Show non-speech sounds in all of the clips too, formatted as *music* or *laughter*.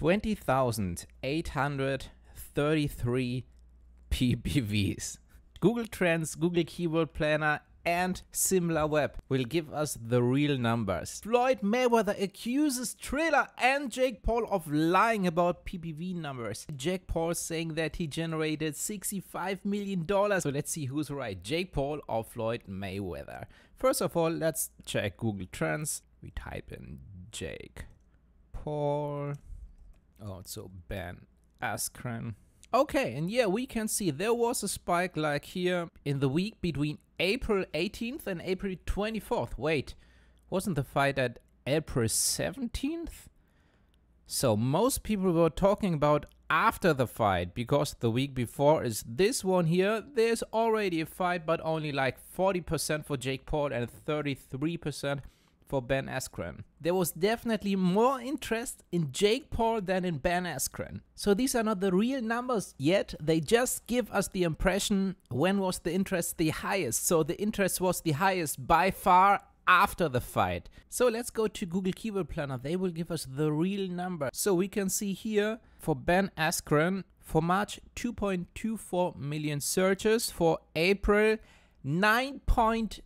20,833 PPVs. Google Trends, Google Keyword Planner, and SimilarWeb will give us the real numbers. Floyd Mayweather accuses Triller and Jake Paul of lying about PPV numbers. Jake Paul saying that he generated $65 million. So let's see who's right, Jake Paul or Floyd Mayweather. First of all, let's check Google Trends. We type in Jake Paul Oh, so Ben Askren. Okay, and yeah, we can see there was a spike like here in the week between April 18th and April 24th. Wait, wasn't the fight at April 17th? So most people were talking about after the fight because the week before is this one here. There's already a fight, but only like 40% for Jake Paul and 33% for Ben Askren. There was definitely more interest in Jake Paul than in Ben Askren. So these are not the real numbers yet, they just give us the impression when was the interest the highest. So the interest was the highest by far after the fight. So let's go to Google Keyword Planner. They will give us the real number. So we can see here for Ben Askren for March 2.24 million searches, for April 9.8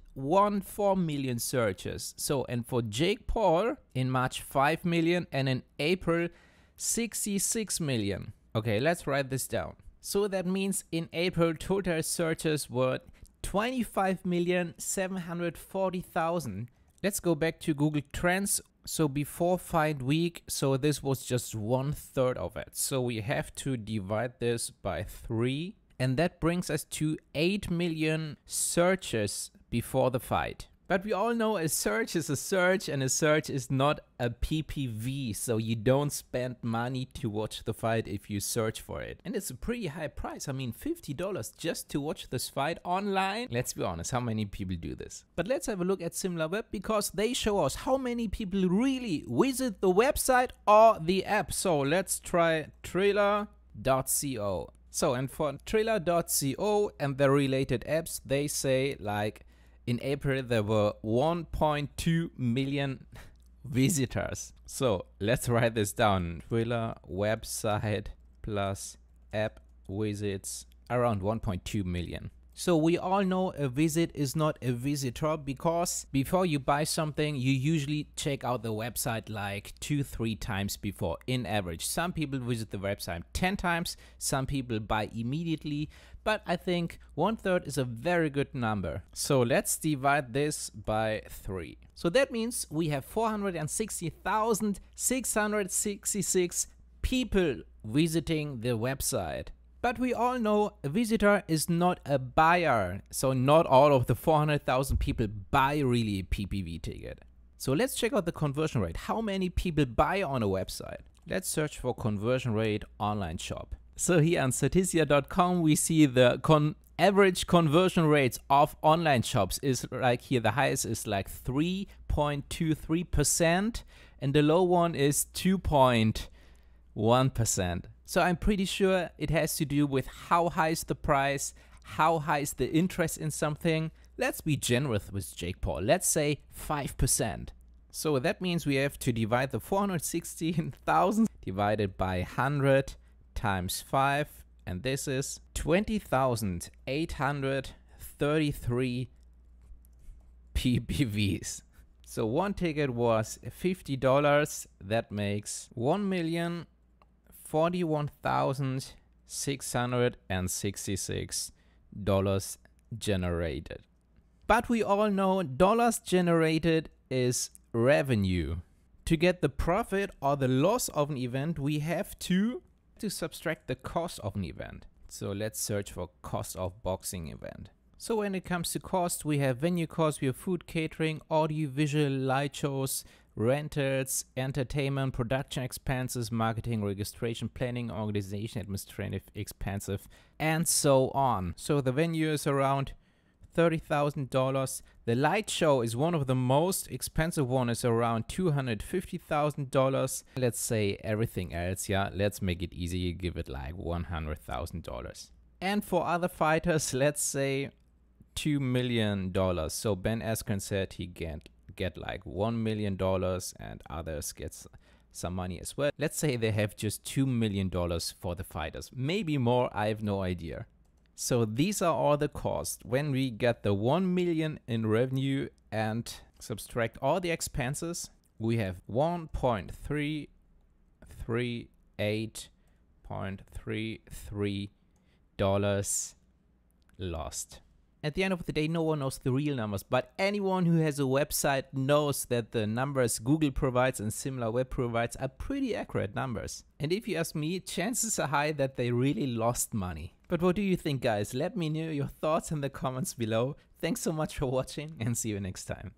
four million searches. So, and for Jake Paul in March, 5 million, and in April, 66 million. Okay, let's write this down. So that means in April, total searches were 25,740,000. Let's go back to Google Trends. So before find week, so this was just one third of it. So we have to divide this by three. And that brings us to 8 million searches before the fight. But we all know a search is a search and a search is not a PPV, so you don't spend money to watch the fight if you search for it. And it's a pretty high price, I mean $50 just to watch this fight online. Let's be honest, how many people do this? But let's have a look at SimilarWeb because they show us how many people really visit the website or the app. So let's try trailer.co. So and for trailer.co and the related apps, they say like in April there were 1.2 million *laughs* visitors. So let's write this down. Thriller website plus app visits around 1.2 million. So we all know a visit is not a visitor because before you buy something, you usually check out the website like two, three times before in average. Some people visit the website 10 times, some people buy immediately, but I think one third is a very good number. So let's divide this by three. So that means we have 460,666 people visiting the website. But we all know a visitor is not a buyer, so not all of the 400,000 people buy really a PPV ticket. So let's check out the conversion rate. How many people buy on a website? Let's search for conversion rate online shop. So here on Statista.com, we see the con average conversion rates of online shops is like here the highest is like 3.23% and the low one is 2.1%. So I'm pretty sure it has to do with how high is the price, how high is the interest in something. Let's be generous with Jake Paul. Let's say 5%. So that means we have to divide the 416,000 divided by 100 times 5, and this is 20,833 PPVs. So one ticket was $50, that makes 1,041,666 dollars generated. But we all know dollars generated is revenue. To get the profit or the loss of an event, we have to to subtract the cost of an event. So let's search for cost of boxing event. So when it comes to cost, we have venue cost, we have food catering, audio, visual, light shows, rentals, entertainment, production expenses, marketing, registration, planning, organization, administrative expenses, and so on. So the venue is around $30,000. The light show is one of the most expensive ones, around $250,000. Let's say everything else, yeah, let's make it easy, give it like $100,000. And for other fighters, *laughs* let's say $2 million. So Ben Askren said he get, get like $1 million and others get some money as well. Let's say they have just $2 million for the fighters, maybe more, I have no idea. So these are all the costs. When we get the 1 million in revenue and subtract all the expenses, we have 1.338.33 dollars lost. At the end of the day, no one knows the real numbers, but anyone who has a website knows that the numbers Google provides and similar web provides are pretty accurate numbers. And if you ask me, chances are high that they really lost money. But what do you think, guys? Let me know your thoughts in the comments below. Thanks so much for watching and see you next time.